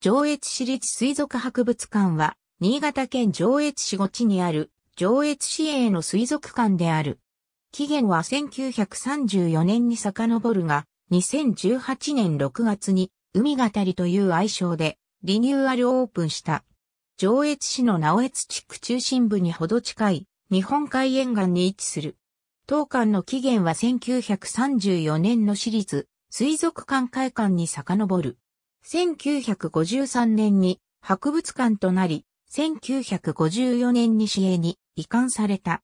上越市立水族博物館は、新潟県上越市五地にある、上越市営の水族館である。期限は1934年に遡るが、2018年6月に、海語りという愛称で、リニューアルオープンした。上越市の直越地区中心部にほど近い、日本海沿岸に位置する。当館の期限は1934年の市立水族館会館に遡る。1953年に博物館となり、1954年に市営に移管された。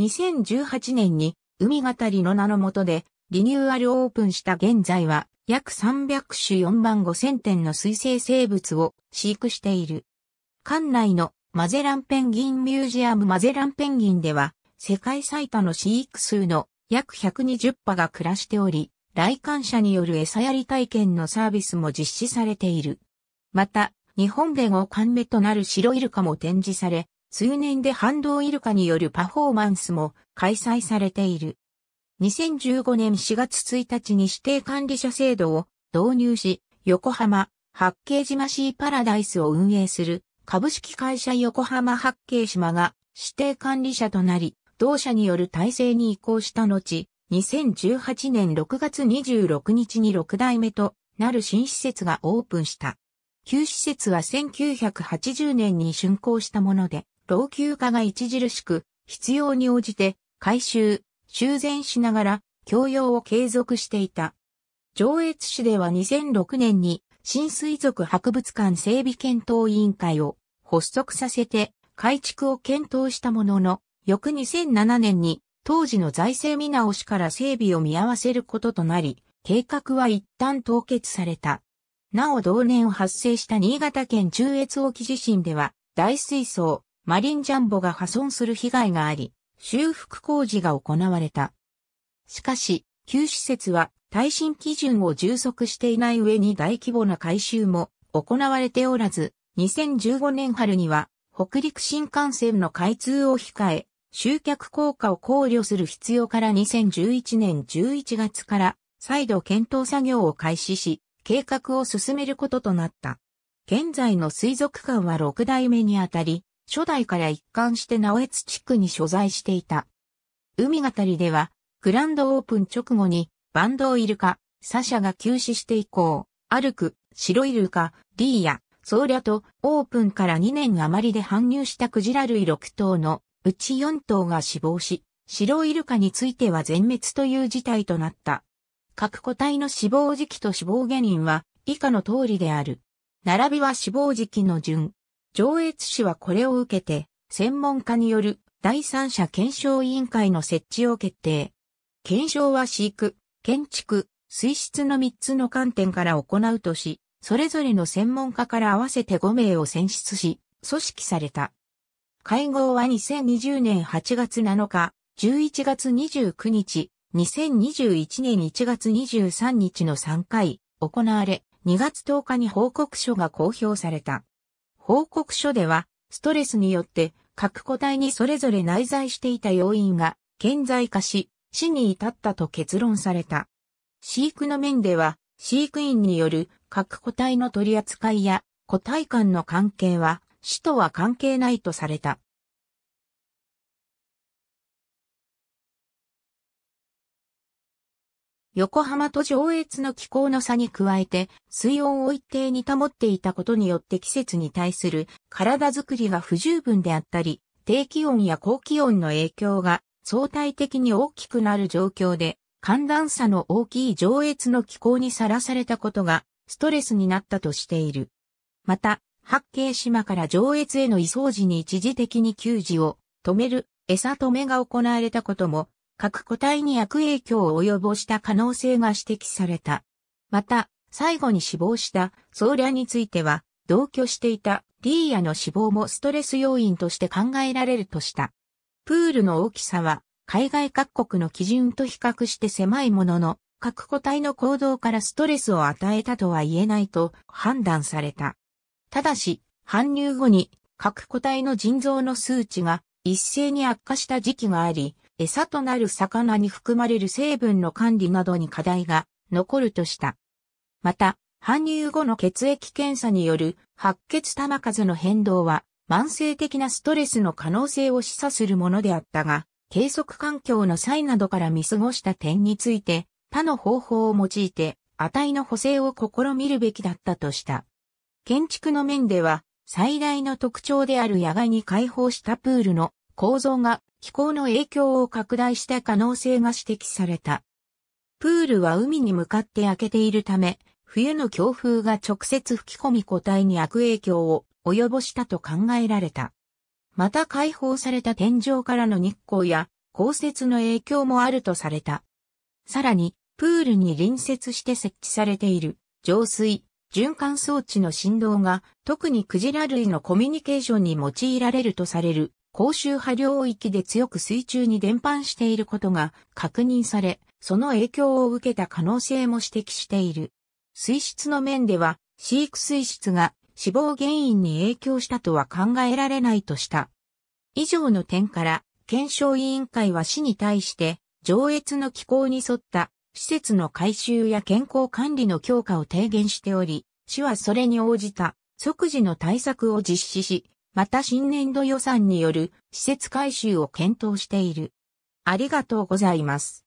2018年に海語りの名の下でリニューアルオープンした現在は約300種4万5千点の水生生物を飼育している。館内のマゼランペンギンミュージアムマゼランペンギンでは世界最多の飼育数の約120羽が暮らしており、来館者による餌やり体験のサービスも実施されている。また、日本で5巻目となる白イルカも展示され、通年で反動イルカによるパフォーマンスも開催されている。2015年4月1日に指定管理者制度を導入し、横浜、八景島シーパラダイスを運営する株式会社横浜八景島が指定管理者となり、同社による体制に移行した後、2018年6月26日に6代目となる新施設がオープンした。旧施設は1980年に竣工したもので、老朽化が著しく、必要に応じて改修、修繕しながら教養を継続していた。上越市では2006年に新水族博物館整備検討委員会を発足させて改築を検討したものの、翌2007年に当時の財政見直しから整備を見合わせることとなり、計画は一旦凍結された。なお同年発生した新潟県中越沖地震では、大水槽、マリンジャンボが破損する被害があり、修復工事が行われた。しかし、旧施設は耐震基準を充足していない上に大規模な改修も行われておらず、2015年春には北陸新幹線の開通を控え、集客効果を考慮する必要から2011年11月から再度検討作業を開始し、計画を進めることとなった。現在の水族館は6代目にあたり、初代から一貫して直江津地区に所在していた。海語りでは、グランドオープン直後に、バンドウイルカ、サシャが休止して以降、アルク、シロイルカ、リーヤ、ソーリャとオープンから2年余りで搬入したクジラ類6頭のうち4頭が死亡し、白イルカについては全滅という事態となった。各個体の死亡時期と死亡原因は以下の通りである。並びは死亡時期の順。上越市はこれを受けて、専門家による第三者検証委員会の設置を決定。検証は飼育、建築、水質の3つの観点から行うとし、それぞれの専門家から合わせて5名を選出し、組織された。会合は2020年8月7日、11月29日、2021年1月23日の3回行われ、2月10日に報告書が公表された。報告書では、ストレスによって各個体にそれぞれ内在していた要因が顕在化し、死に至ったと結論された。飼育の面では、飼育員による各個体の取り扱いや個体間の関係は死とは関係ないとされた。横浜と上越の気候の差に加えて、水温を一定に保っていたことによって季節に対する体づくりが不十分であったり、低気温や高気温の影響が相対的に大きくなる状況で、寒暖差の大きい上越の気候にさらされたことがストレスになったとしている。また、八景島から上越への移送時に一時的に給仕を止める餌止めが行われたことも、各個体に悪影響を及ぼした可能性が指摘された。また、最後に死亡した僧侶については、同居していたリーヤの死亡もストレス要因として考えられるとした。プールの大きさは、海外各国の基準と比較して狭いものの、各個体の行動からストレスを与えたとは言えないと判断された。ただし、搬入後に各個体の腎臓の数値が一斉に悪化した時期があり、餌となる魚に含まれる成分の管理などに課題が残るとした。また、搬入後の血液検査による白血玉数の変動は慢性的なストレスの可能性を示唆するものであったが、計測環境の際などから見過ごした点について、他の方法を用いて値の補正を試みるべきだったとした。建築の面では最大の特徴である野外に開放したプールの構造が気候の影響を拡大した可能性が指摘された。プールは海に向かって開けているため、冬の強風が直接吹き込み個体に悪影響を及ぼしたと考えられた。また解放された天井からの日光や降雪の影響もあるとされた。さらに、プールに隣接して設置されている浄水、循環装置の振動が特にクジラ類のコミュニケーションに用いられるとされる高周波領域で強く水中に伝播していることが確認され、その影響を受けた可能性も指摘している。水質の面では、飼育水質が死亡原因に影響したとは考えられないとした。以上の点から、検証委員会は市に対して、上越の気候に沿った施設の改修や健康管理の強化を提言しており、市はそれに応じた即時の対策を実施し、また新年度予算による施設改修を検討している。ありがとうございます。